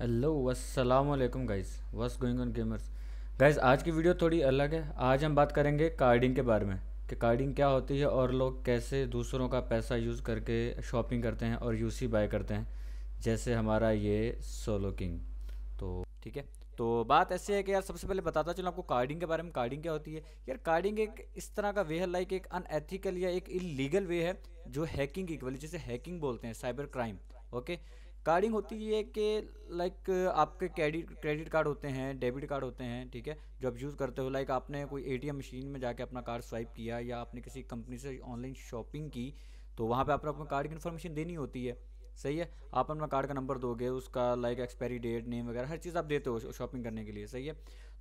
hello अस्सलाम वालेकुम guys वस गोइंग ऑन गेमर्स गाइस आज की वीडियो थोड़ी अलग है आज हम बात करेंगे कार्डिंग के बारे में कि कार्डिंग क्या होती है और लोग कैसे दूसरों का पैसा यूज़ करके शॉपिंग करते हैं और यूसी बाय करते हैं जैसे हमारा ये सोलो किंग तो ठीक है तो बात ऐसी है कि यार सबसे पहले बताता चलो आपको कार्डिंग के बारे में कार्डिंग क्या होती है यार कार्डिंग एक इस तरह का वे है लाइक एक अनएथिकल या एक इलीगल वे है जो हैकिंग इक्वली जैसे हैकिंग बोलते हैं साइबर क्राइम ओके कार्डिंग होती है कि लाइक आपके क्रेडिट क्रेडिट कार्ड होते हैं डेबिट कार्ड होते हैं ठीक है जो आप यूज़ करते हो लाइक आपने कोई एटीएम मशीन में जाके अपना कार्ड स्वाइप किया या आपने किसी कंपनी से ऑनलाइन शॉपिंग की तो वहाँ पे आपने अपना कार्ड की इन्फॉर्मेशन देनी होती है सही है आप अपना कार्ड का नंबर दोगे उसका लाइक एक्सपायरी डेट नेम वगैरह हर चीज़ आप देते हो शॉपिंग करने के लिए सही है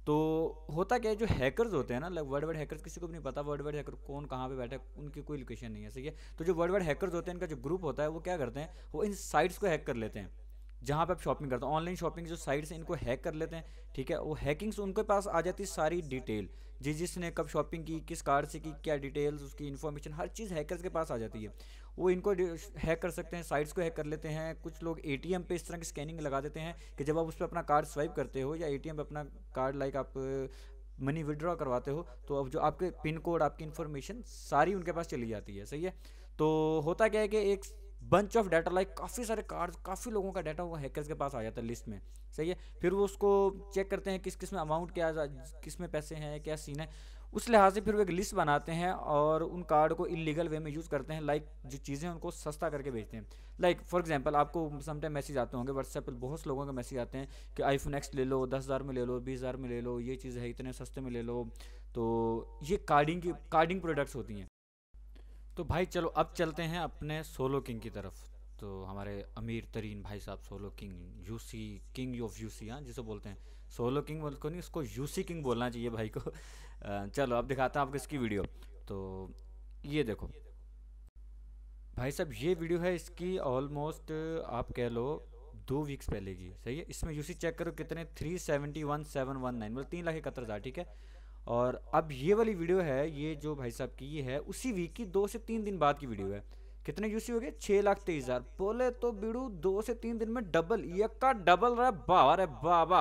तो होता क्या है जो हैकर्स होते हैं ना लाइक वर्ड वर्ड हैकर्स किसी को भी नहीं पता वर्ड वर्ड हैकर कौन कहाँ पे बैठा है उनकी कोई लोकेशन नहीं है सही है तो जो वर्ड वर्ड हैकर्स होते हैं इनका जो ग्रुप होता है वो क्या करते हैं वो इन साइट्स को हैक कर लेते हैं जहाँ पे आप शॉपिंग करते हो ऑनलाइन शॉपिंग जो साइट्स इनको हैक कर लेते हैं ठीक है वो हैकिंग्स उनके पास आ जाती है सारी डिटेल जिस जिसने कब शॉपिंग की किस कार्ड से की क्या डिटेल्स उसकी इन्फॉर्मेशन हर चीज़ हैकर्स के पास आ जाती है वो इनको हैक कर सकते हैं साइट्स को हैक कर लेते हैं कुछ लोग ए पे इस तरह की स्कैनिंग लगा देते हैं कि जब आप उस पर अपना कार्ड स्वाइप करते हो या ए पे अपना कार्ड लाइक आप मनी विड्रॉ करवाते हो तो अब जो आपके पिन कोड आपकी इन्फॉर्मेशन सारी उनके पास चली जाती है सही है तो होता क्या है कि एक बंच ऑफ डाटा लाइक काफ़ी सारे कार्ड काफ़ी लोगों का डाटा वो हैकर्स के पास आ जाता है लिस्ट में सही है फिर वो उसको चेक करते हैं किस किस में अमाउंट क्या किस में पैसे हैं क्या सीन है उस लिहाज से फिर वो एक लिस्ट बनाते हैं और उन कार्ड को इलीगल वे में यूज़ करते हैं लाइक जो चीज़ें उनको सस्ता करके बेचते हैं लाइक फॉर एग्जाम्पल आपको समटाइम मैसेज आते होंगे व्हाट्सएप पर बहुत लोगों के मैसेज आते हैं कि आईफोन एक्स ले लो दस हज़ार में ले लो बीस हज़ार में ले लो ये चीज़ है इतने सस्ते में ले लो तो ये कार्डिंग की कार्डिंग प्रोडक्ट्स होती हैं तो भाई चलो अब चलते हैं अपने सोलो किंग की तरफ तो हमारे अमीर तरीन भाई साहब solo king UC king of UC हाँ जिसे बोलते हैं सोलो किंग बोल को नहीं उसको यूसी किंग बोलना चाहिए भाई को चलो अब दिखाता हूँ आपको इसकी वीडियो तो ये देखो भाई साहब ये वीडियो है इसकी ऑलमोस्ट आप कह लो दो वीक्स पहले की सही है इसमें यूसी चेक करो कितने three seventy one seven one nine मतलब तीन लाख इकहत्तर हज़ार ठीक है और अब ये वाली वीडियो है ये जो भाई साहब की ये है उसी वीक की दो से तीन दिन बाद की वीडियो है कितने यूसी हो गए छः लाख तेईस हज़ार बोले तो बीड़ू दो से तीन दिन में डबल यक्का डबल रहा है बाबा रे बाबा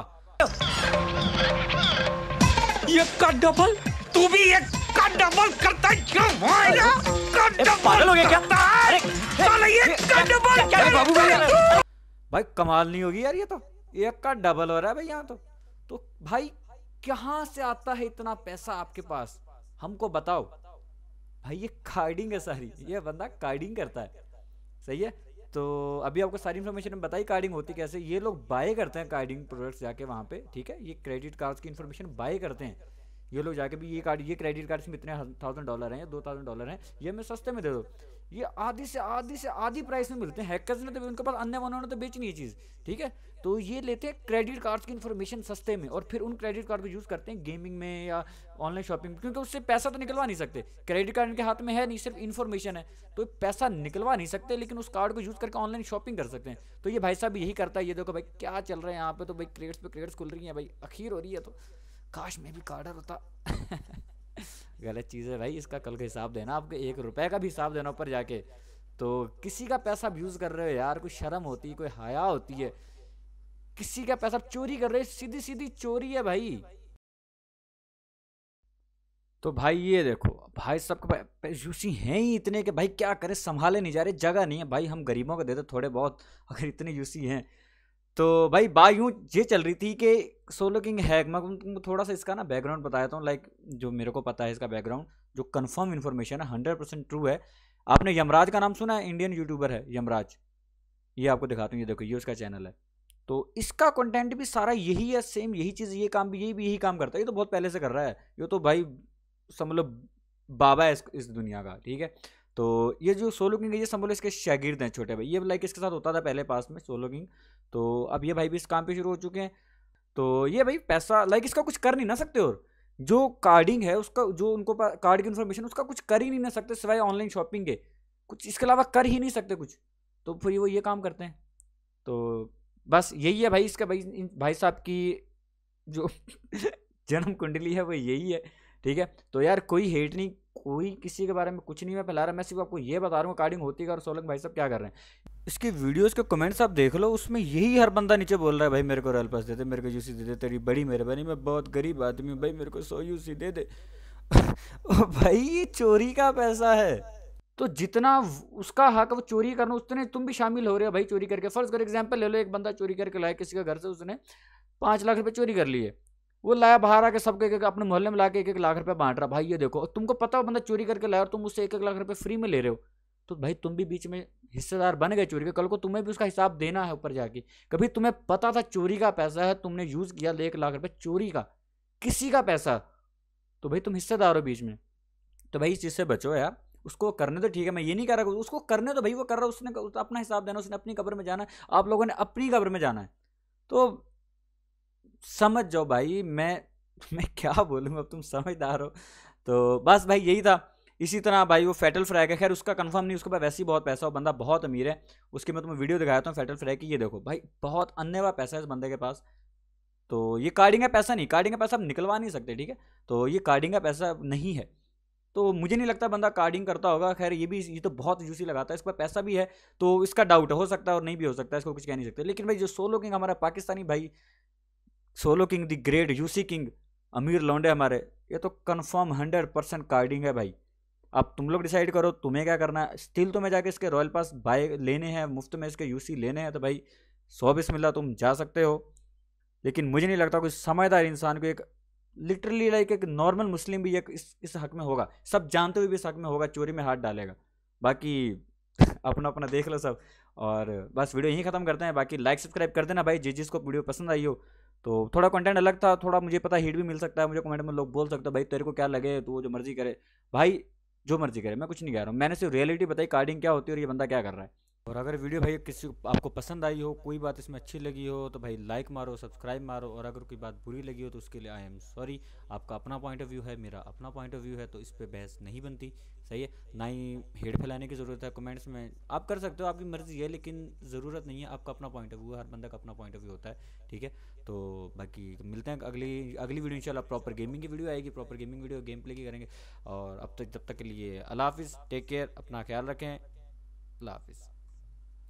यक्का डबल तू भी यक्का डबल करता क्यों का डबल हो गया क्या अरे साला ये यक्का डबल क्या बाबू भाई कमाल नहीं होगी यार ये तो यक्का डबल हो रहा है भाई यहाँ तो तो भाई कहाँ से आता है इतना पैसा आपके पास हमको बताओ भाई ये कार्डिंग है सारी ये बंदा कार्डिंग करता है सही है तो अभी आपको सारी इन्फॉर्मेशन बताई कार्डिंग होती कैसे ये लोग बाय करते हैं कार्डिंग प्रोडक्ट्स जाके वहाँ पे ठीक है ये क्रेडिट कार्ड्स की इन्फॉर्मेशन बाय करते हैं ये लोग जाके भी ये कार्ड ये क्रेडिट कार्ड्स में इतने थाउजेंड डॉलर हैं या दो थाउजेंड डॉलर हैं ये हमें सस्ते में दे दो ये आधी से आधी से आधी प्राइस में मिलते हैं हैकर्स ने तो उनके पास अन्य वनों ने तो बेचनी है चीज़ ठीक है तो ये लेते हैं क्रेडिट कार्ड्स की इन्फॉर्मेशन सस्ते में और फिर उन क्रेडिट कार्ड को यूज़ करते हैं गेमिंग में या ऑनलाइन शॉपिंग क्योंकि उससे पैसा तो निकलवा नहीं सकते क्रेडिट कार्ड इनके हाथ में है नहीं सिर्फ इन्फॉर्मेशन है तो पैसा निकलवा नहीं सकते लेकिन उस कार्ड को यूज़ करके ऑनलाइन शॉपिंग कर सकते हैं तो ये भाई साहब यही करता है ये देखो भाई क्या चल रहा है यहाँ पर तो भाई क्रेड्स पर क्रेड्स खुल रही हैं भाई अखीर हो रही है तो काश मैं भी कार्डर होता गलत चीज़ है भाई इसका कल का हिसाब देना आपको एक रुपए का भी हिसाब देना ऊपर जाके तो किसी का पैसा आप यूज़ कर रहे हो यार कोई शर्म होती है कोई हया होती है किसी का पैसा चोरी कर रहे हो सीधी सीधी चोरी है भाई तो भाई ये देखो भाई सबके यूसी हैं ही इतने कि भाई क्या करें संभाले नहीं जा रहे जगह नहीं है भाई हम गरीबों को देते थोड़े बहुत अगर इतने यूसी हैं तो भाई बात यूँ ये चल रही थी कि सोलो किंग है मैं थोड़ा सा इसका ना बैकग्राउंड बताया हूँ लाइक जो मेरे को पता है इसका बैकग्राउंड जो कंफर्म इन्फॉर्मेशन है हंड्रेड परसेंट ट्रू है आपने यमराज का नाम सुना है इंडियन यूट्यूबर है यमराज ये आपको दिखाता हूँ ये देखो ये उसका चैनल है तो इसका कंटेंट भी सारा यही है सेम यही चीज़ ये काम भी यही भी यही काम करता है ये तो बहुत पहले से कर रहा है ये तो भाई समझ लो बाबा है इस, इस दुनिया का ठीक है तो ये जो सोलो किंग है ये समझ इसके शागिर्द हैं छोटे भाई ये लाइक इसके साथ होता था पहले पास में सोलो किंग तो अब ये भाई भी इस काम पे शुरू हो चुके हैं तो ये भाई पैसा लाइक इसका कुछ कर नहीं ना सकते और जो कार्डिंग है उसका जो उनको कार्ड की इन्फॉर्मेशन उसका कुछ कर ही नहीं ना सकते सिवाय ऑनलाइन शॉपिंग के कुछ इसके अलावा कर ही नहीं सकते कुछ तो फिर वो ये काम करते हैं तो बस यही है भाई इसका भाई भाई साहब की जो जन्म कुंडली है वो यही है ठीक है तो यार कोई हेट नहीं कोई किसी के बारे में कुछ नहीं मैं फैला रहा मैं सिर्फ आपको ये बता रहा हूँ कार्डिंग होती है और सोलंग भाई साहब क्या कर रहे हैं इसके वीडियोस के कमेंट्स आप देख लो उसमें यही हर बंदा नीचे बोल रहा है भाई मेरे को रेल पास दे दे मेरे को यूसी दे दे तेरी बड़ी मेहरबानी मैं बहुत गरीब आदमी हूँ भाई मेरे को सौ यूसी दे दे भाई ये चोरी का पैसा है तो जितना उसका हक वो चोरी करना उतने तुम भी शामिल हो रहे हो भाई चोरी करके फर्स्ट फॉर एग्जाम्पल ले लो एक बंदा चोरी करके लाया किसी के घर से उसने पाँच लाख रुपये चोरी कर लिए वो लाया बाहर आके सबके एक अपने मोहल्ले में ला के एक एक लाख रुपया बांट रहा भाई ये देखो तुमको पता हो बंदा चोरी करके लाया और तुम उससे एक एक लाख रुपये फ्री में ले रहे हो तो भाई तुम भी बीच में हिस्सेदार बन गए चोरी के कल को तुम्हें भी उसका हिसाब देना है ऊपर जाके कभी तुम्हें पता था चोरी का पैसा है तुमने यूज़ किया एक लाख रुपये चोरी का किसी का पैसा तो भाई तुम हिस्सेदार हो बीच में तो भाई इस चीज़ से बचो यार उसको करने तो ठीक है मैं ये नहीं कह रहा उसको करने तो भाई वो कर रहा है उसने अपना हिसाब देना उसने अपनी कब्र में जाना है आप लोगों ने अपनी कब्र में जाना है तो समझ जाओ भाई मैं मैं क्या बोलूँ अब तुम समझदार हो तो बस भाई यही था इसी तरह भाई वो फैटल फ्राई का खैर उसका कंफर्म नहीं उसके पास वैसे ही बहुत पैसा हो बंदा बहुत अमीर है उसके मैं तुम्हें वीडियो दिखाया हूँ फैटल फ्राई की ये देखो भाई बहुत अन्य हुआ पैसा है इस बंदे के पास तो ये कार्डिंग का पैसा नहीं कार्डिंग का पैसा आप निकलवा नहीं सकते ठीक है तो ये कार्डिंग का पैसा नहीं है तो मुझे नहीं लगता बंदा कार्डिंग करता होगा खैर ये भी ये तो बहुत जूसी लगाता है इसके पास पैसा भी है तो इसका डाउट हो सकता है और नहीं भी हो सकता है इसको कुछ कह नहीं सकते लेकिन भाई जो सोलो किंग हमारा पाकिस्तानी भाई solo king the great UC king अमीर लौंडे हमारे ये तो कन्फर्म हंड्रेड परसेंट कार्डिंग है भाई अब तुम लोग डिसाइड करो तुम्हें क्या करना है स्टिल तुम्हें जाके इसके रॉयल पास बाय लेने हैं मुफ्त में इसके यूसी लेने हैं तो भाई सौ बीस मिला तुम जा सकते हो लेकिन मुझे नहीं लगता कोई समझदार इंसान को एक लिटरली लाइक एक नॉर्मल मुस्लिम भी एक इस इस हक में होगा सब जानते हुए भी इस हक में होगा चोरी में हाथ डालेगा बाकी अपना अपना देख लो सब और बस वीडियो यहीं ख़त्म करते हैं बाकी लाइक सब्सक्राइब कर देना भाई जिस जिसको वीडियो पसंद आई हो तो थोड़ा कंटेंट अलग था थोड़ा मुझे पता हीट भी मिल सकता है मुझे कमेंट में लोग बोल सकते भाई तेरे को क्या लगे तो वो जो मर्जी करे भाई जो मर्जी करे मैं कुछ नहीं कह रहा हूँ मैंने सिर्फ रियलिटी बताई कार्डिंग क्या होती है और ये बंदा क्या कर रहा है और अगर वीडियो भाई किसी आपको पसंद आई हो कोई बात इसमें अच्छी लगी हो तो भाई लाइक मारो सब्सक्राइब मारो और अगर कोई बात बुरी लगी हो तो उसके लिए आई एम सॉरी आपका अपना पॉइंट ऑफ व्यू है मेरा अपना पॉइंट ऑफ व्यू है तो इस पर बहस नहीं बनती सही है ना ही हेड फैलाने की ज़रूरत है कमेंट्स में आप कर सकते हो आपकी मर्ज़ी है लेकिन ज़रूरत नहीं है आपका अपना पॉइंट ऑफ व्यू हर बंदा का अपना पॉइंट ऑफ व्यू होता है ठीक है तो बाकी मिलते हैं अगली अगली वीडियो इंशाल्लाह प्रॉपर गेमिंग की वीडियो आएगी proper gaming video game play की करेंगे और अब तक जब तक के लिए अल्लाह हाफिज़ टेक केयर अपना ख्याल रखें अल्लाह हाफिज़